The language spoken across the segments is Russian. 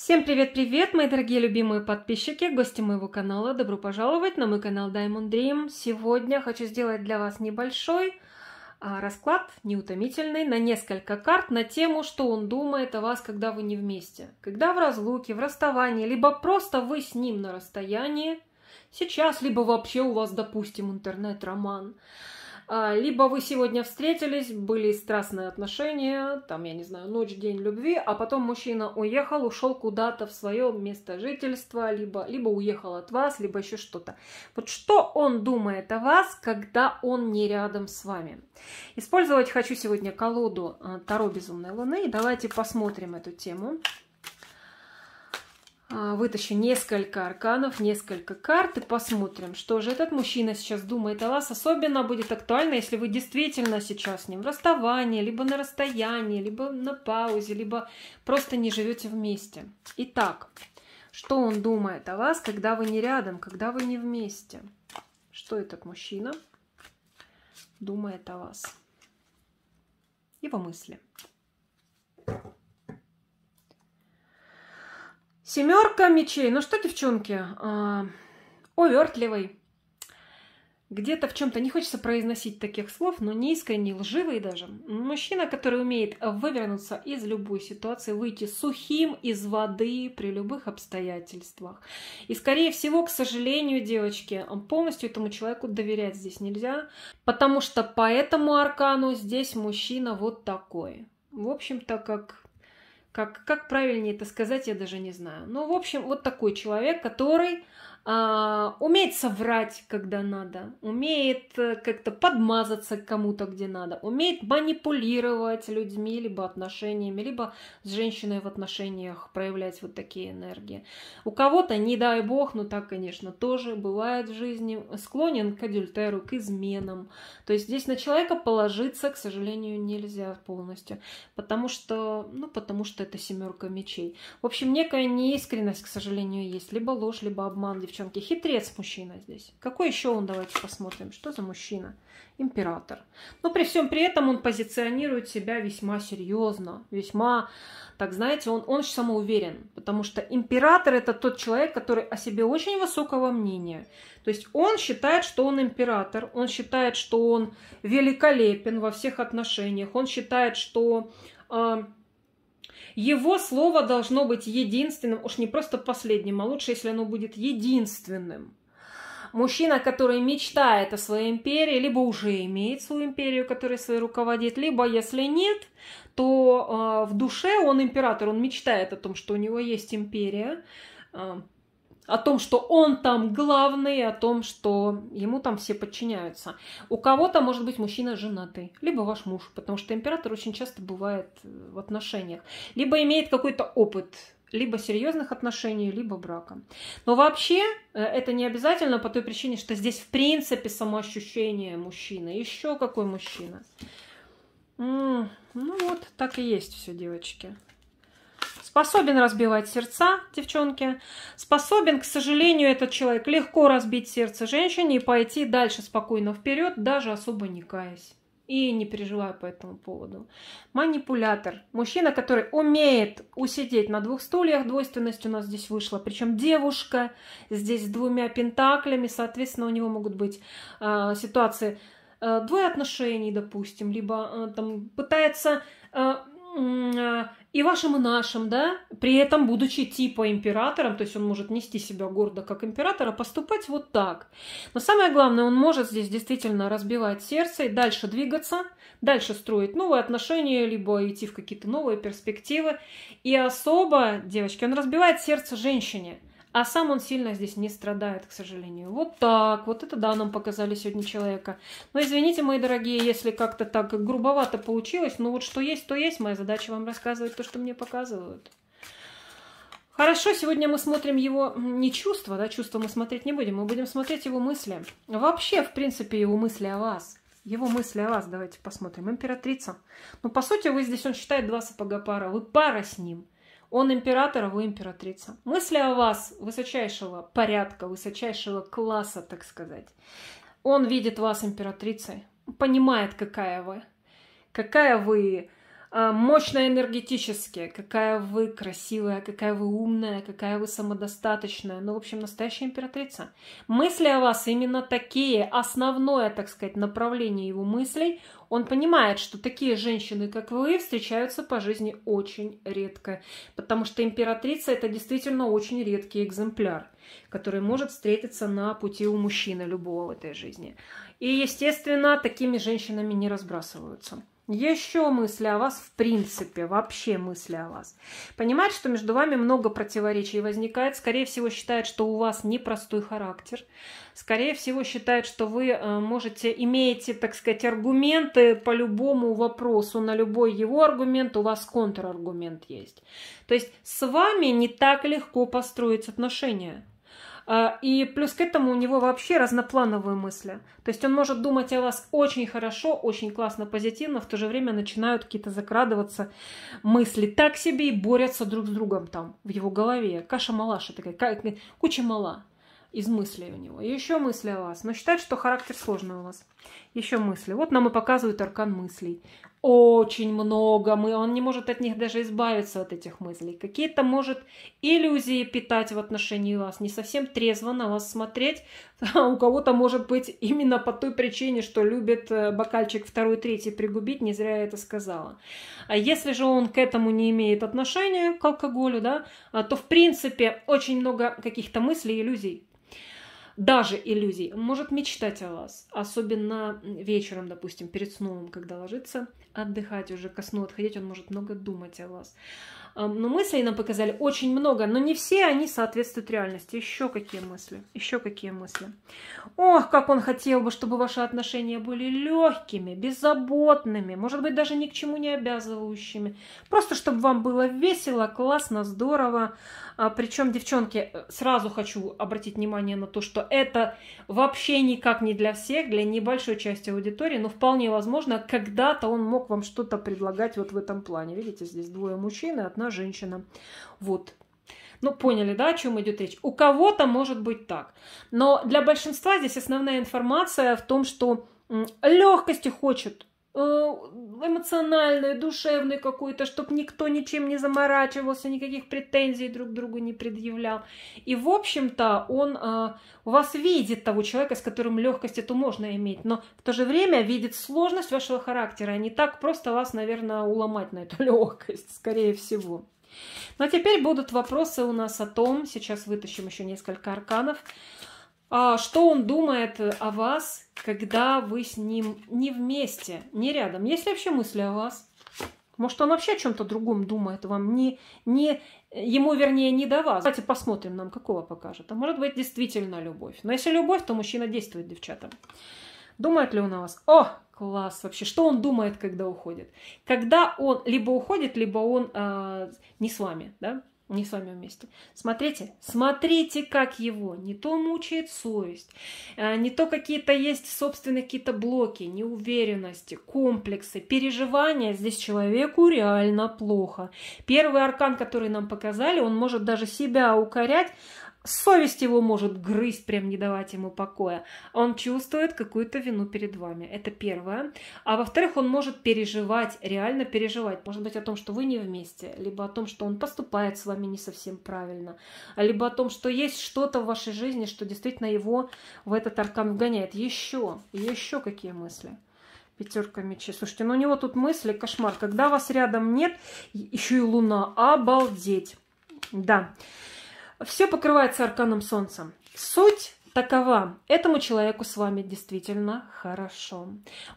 Всем привет-привет, мои дорогие любимые подписчики, гости моего канала. Добро пожаловать на мой канал Diamond Dream. Сегодня хочу сделать для вас небольшой а, расклад, неутомительный, на несколько карт на тему, что он думает о вас, когда вы не вместе. Когда в разлуке, в расставании, либо просто вы с ним на расстоянии, сейчас, либо вообще у вас, допустим, интернет-роман. А, либо вы сегодня встретились, были страстные отношения, там, я не знаю, ночь, день любви, а потом мужчина уехал, ушел куда-то в свое место жительства, либо, либо уехал от вас, либо еще что-то. Вот что он думает о вас, когда он не рядом с вами? Использовать хочу сегодня колоду а, Таро Безумной Луны. Давайте посмотрим эту тему. А, вытащу несколько арканов, несколько карт и посмотрим, что же этот мужчина сейчас думает о вас. Особенно будет актуально, если вы действительно сейчас с ним в расставании, либо на расстоянии, либо на паузе, либо просто не живете вместе. Итак, что он думает о вас, когда вы не рядом, когда вы не вместе? Что этот мужчина думает о вас? Его мысли. Семерка мечей. Ну что, девчонки, э, увертливый. Где-то в чем-то не хочется произносить таких слов, но не искренне, лживый даже. Мужчина, который умеет вывернуться из любой ситуации, выйти сухим из воды при любых обстоятельствах. И, скорее всего, к сожалению, девочки, полностью этому человеку доверять здесь нельзя, потому что по этому аркану здесь мужчина вот такой. В общем-то, как как, как правильнее это сказать, я даже не знаю. Ну, в общем, вот такой человек, который а, умеет соврать, когда надо, умеет э, как-то подмазаться кому-то, где надо, умеет манипулировать людьми, либо отношениями, либо с женщиной в отношениях проявлять вот такие энергии. У кого-то, не дай бог, но ну так, конечно, тоже бывает в жизни, склонен к адюльтеру, к изменам. То есть здесь на человека положиться, к сожалению, нельзя полностью, потому что, ну, потому что это семерка мечей. В общем, некая неискренность, к сожалению, есть. Либо ложь, либо обман, девчонки девчонки. Хитрец мужчина здесь. Какой еще он, давайте посмотрим. Что за мужчина? Император. Но при всем при этом он позиционирует себя весьма серьезно. Весьма, так знаете, он, он самоуверен. Потому что император это тот человек, который о себе очень высокого мнения. То есть он считает, что он император. Он считает, что он великолепен во всех отношениях. Он считает, что... Э, его слово должно быть единственным, уж не просто последним, а лучше, если оно будет единственным. Мужчина, который мечтает о своей империи, либо уже имеет свою империю, которой своей руководит, либо, если нет, то э, в душе он император, он мечтает о том, что у него есть империя, э, о том, что он там главный, о том, что ему там все подчиняются. У кого-то может быть мужчина женатый, либо ваш муж, потому что император очень часто бывает э, в отношениях, либо имеет какой-то опыт либо серьезных отношений, либо брака. Но вообще э, это не обязательно по той причине, что здесь в принципе самоощущение мужчины. Еще какой мужчина? Ну вот, так и есть все, девочки способен разбивать сердца, девчонки, способен, к сожалению, этот человек легко разбить сердце женщине и пойти дальше спокойно вперед, даже особо не каясь и не переживаю по этому поводу. Манипулятор. Мужчина, который умеет усидеть на двух стульях. Двойственность у нас здесь вышла. Причем девушка здесь с двумя пентаклями. Соответственно, у него могут быть э, ситуации э, двое отношений, допустим. Либо э, там пытается э, Э, и вашим, и нашим, да, при этом будучи типа императором, то есть он может нести себя гордо как императора, поступать вот так. Но самое главное, он может здесь действительно разбивать сердце и дальше двигаться, дальше строить новые отношения, либо идти в какие-то новые перспективы. И особо, девочки, он разбивает сердце женщине – а сам он сильно здесь не страдает, к сожалению. Вот так. Вот это да, нам показали сегодня человека. Но извините, мои дорогие, если как-то так грубовато получилось. Но вот что есть, то есть. Моя задача вам рассказывать то, что мне показывают. Хорошо, сегодня мы смотрим его не чувства, да, чувства мы смотреть не будем, мы будем смотреть его мысли. Вообще, в принципе, его мысли о вас. Его мысли о вас, давайте посмотрим. Императрица. Ну, по сути, вы здесь, он считает два сапога пара, вы пара с ним – он император, а вы императрица. Мысли о вас высочайшего порядка, высочайшего класса, так сказать. Он видит вас императрицей, понимает, какая вы. Какая вы а, мощная энергетически, какая вы красивая, какая вы умная, какая вы самодостаточная. Ну, в общем, настоящая императрица. Мысли о вас именно такие, основное, так сказать, направление его мыслей. Он понимает, что такие женщины, как вы, встречаются по жизни очень редко, потому что императрица – это действительно очень редкий экземпляр, который может встретиться на пути у мужчины любого в этой жизни. И, естественно, такими женщинами не разбрасываются. Еще мысли о вас в принципе, вообще мысли о вас. Понимает, что между вами много противоречий возникает. Скорее всего, считает, что у вас непростой характер. Скорее всего, считает, что вы э, можете, имеете, так сказать, аргументы по любому вопросу. На любой его аргумент у вас контраргумент есть. То есть с вами не так легко построить отношения. А, и плюс к этому у него вообще разноплановые мысли. То есть он может думать о вас очень хорошо, очень классно, позитивно, в то же время начинают какие-то закрадываться мысли так себе и борются друг с другом там в его голове. Каша-малаша такая, куча мала из мыслей у него. И еще мысли о вас. Но считать, что характер сложный у вас. Еще мысли. Вот нам и показывают аркан мыслей. Очень много мы, он не может от них даже избавиться, от этих мыслей. Какие-то, может, иллюзии питать в отношении вас, не совсем трезво на вас смотреть. А у кого-то, может быть, именно по той причине, что любит э, бокальчик второй, третий пригубить, не зря я это сказала. А если же он к этому не имеет отношения, к алкоголю, да, а, то, в принципе, очень много каких-то мыслей, иллюзий даже иллюзий, может мечтать о вас, особенно вечером, допустим, перед сном, когда ложится отдыхать уже, ко сну отходить, он может много думать о вас. Но мыслей нам показали очень много, но не все они соответствуют реальности. Еще какие мысли? Еще какие мысли? Ох, как он хотел бы, чтобы ваши отношения были легкими, беззаботными, может быть, даже ни к чему не обязывающими. Просто, чтобы вам было весело, классно, здорово. А, причем, девчонки, э, сразу хочу обратить внимание на то, что это вообще никак не для всех, для небольшой части аудитории, но вполне возможно, когда-то он мог вам что-то предлагать вот в этом плане. Видите, здесь двое мужчин и одна женщина. Вот. Ну, поняли, да, о чем идет речь? У кого-то может быть так. Но для большинства здесь основная информация в том, что легкости хочет Э, эмоциональный, душевный какой то чтобы никто ничем не заморачивался, никаких претензий друг другу не предъявлял. И, в общем-то, он э, у вас видит того человека, с которым легкость эту можно иметь, но в то же время видит сложность вашего характера, а не так просто вас, наверное, уломать на эту легкость, скорее всего. Ну а теперь будут вопросы у нас о том, сейчас вытащим еще несколько арканов, а что он думает о вас, когда вы с ним не вместе, не рядом. Есть ли вообще мысли о вас? Может, он вообще о чем-то другом думает вам, не, не, ему, вернее, не до вас. Давайте посмотрим нам, какого покажет. А может быть, действительно любовь. Но если любовь, то мужчина действует девчатам. Думает ли он о вас? О, класс вообще. Что он думает, когда уходит? Когда он либо уходит, либо он э, не с вами, да? не с вами вместе. Смотрите, смотрите, как его. Не то мучает совесть, э, не то какие-то есть собственные какие-то блоки, неуверенности, комплексы, переживания. Здесь человеку реально плохо. Первый аркан, который нам показали, он может даже себя укорять, Совесть его может грызть, прям не давать ему покоя. Он чувствует какую-то вину перед вами. Это первое. А во-вторых, он может переживать, реально переживать. Может быть о том, что вы не вместе, либо о том, что он поступает с вами не совсем правильно, либо о том, что есть что-то в вашей жизни, что действительно его в этот аркан вгоняет. Еще, еще какие мысли? Пятерка мечей. Слушайте, ну у него тут мысли, кошмар. Когда вас рядом нет, еще и луна. Обалдеть. Да. Все покрывается арканом солнца. Суть такова. Этому человеку с вами действительно хорошо.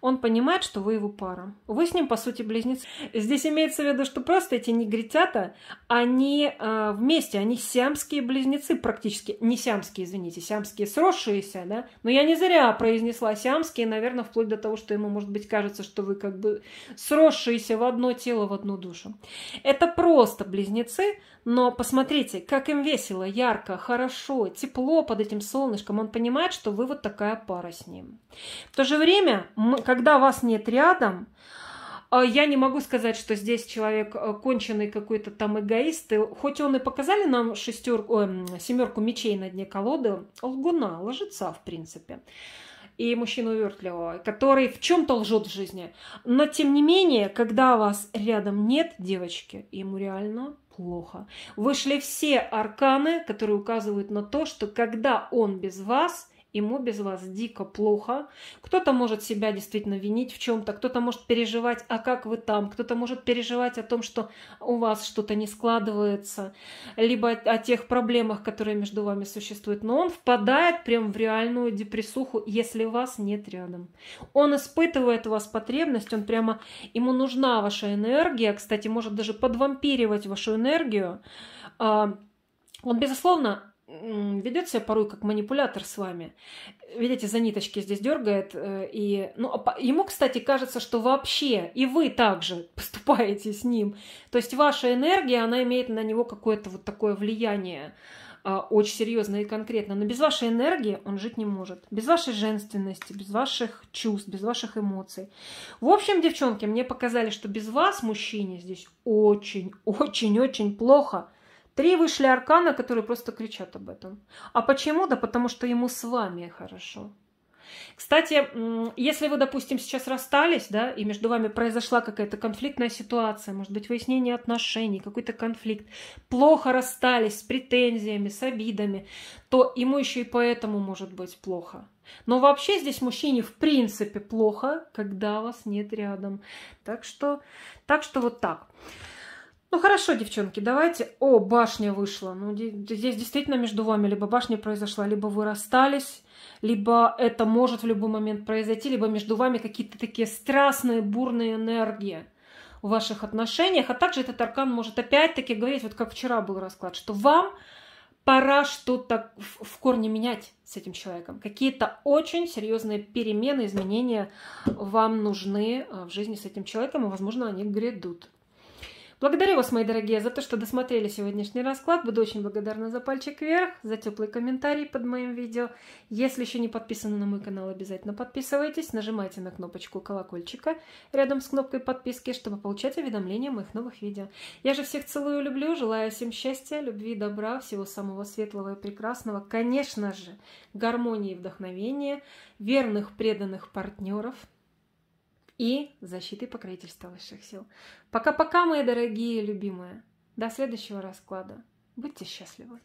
Он понимает, что вы его пара. Вы с ним, по сути, близнец. Здесь имеется в виду, что просто эти негритята, они э, вместе, они сиамские близнецы практически. Не сиамские, извините, сиамские сросшиеся, да? Но я не зря произнесла сиамские, наверное, вплоть до того, что ему, может быть, кажется, что вы как бы сросшиеся в одно тело, в одну душу. Это просто близнецы, но посмотрите, как им весело, ярко, хорошо, тепло под этим солнышком солнышком, он понимает, что вы вот такая пара с ним. В то же время, когда вас нет рядом, а, я не могу сказать, что здесь человек э, конченый какой-то там эгоист. И, хоть он и показали нам шестерку, э, семерку мечей на дне колоды, лгуна, ложится, в принципе. И мужчина увертливого, который в чем-то лжет в жизни. Но тем не менее, когда вас рядом нет, девочки, ему реально плохо. Вышли все арканы, которые указывают на то, что когда он без вас, ему без вас дико плохо. Кто-то может себя действительно винить в чем-то, кто-то может переживать, а как вы там, кто-то может переживать о том, что у вас что-то не складывается, либо о, тех проблемах, которые между вами существуют. Но он впадает прям в реальную депрессуху, если вас нет рядом. Он испытывает у вас потребность, он прямо, ему нужна ваша энергия, кстати, может даже подвампиривать вашу энергию. А, он, безусловно, ведет себя порой как манипулятор с вами. Видите, за ниточки здесь дергает. Э, и, ну, а ему, кстати, кажется, что вообще и вы также поступаете с ним. То есть ваша энергия, она имеет на него какое-то вот такое влияние а, очень серьезно и конкретно. Но без вашей энергии он жить не может. Без вашей женственности, без ваших чувств, без ваших эмоций. В общем, девчонки, мне показали, что без вас, мужчине, здесь очень-очень-очень плохо. Три вышли аркана, которые просто кричат об этом. А почему? Да потому что ему с вами хорошо. Кстати, если вы, допустим, сейчас расстались, да, и между вами произошла какая-то конфликтная ситуация, может быть, выяснение отношений, какой-то конфликт, плохо расстались с претензиями, с обидами, то ему еще и поэтому может быть плохо. Но вообще здесь мужчине в принципе плохо, когда вас нет рядом. Так что, так что вот так. Ну хорошо, девчонки, давайте. О, башня вышла. Ну, здесь действительно между вами либо башня произошла, либо вы расстались, либо это может в любой момент произойти, либо между вами какие-то такие страстные, бурные энергии в ваших отношениях. А также этот аркан может опять-таки говорить, вот как вчера был расклад, что вам пора что-то в корне менять с этим человеком. Какие-то очень серьезные перемены, изменения вам нужны э, в жизни с этим человеком, и, возможно, они грядут. Благодарю вас, мои дорогие, за то, что досмотрели сегодняшний расклад. Буду очень благодарна за пальчик вверх, за теплый комментарий под моим видео. Если еще не подписаны на мой канал, обязательно подписывайтесь. Нажимайте на кнопочку колокольчика рядом с кнопкой подписки, чтобы получать уведомления о моих новых видео. Я же всех целую и люблю. Желаю всем счастья, любви, добра, всего самого светлого и прекрасного. Конечно же, гармонии и вдохновения, верных преданных партнеров – и защиты покровительства высших сил. Пока-пока, мои дорогие любимые. До следующего расклада. Будьте счастливы.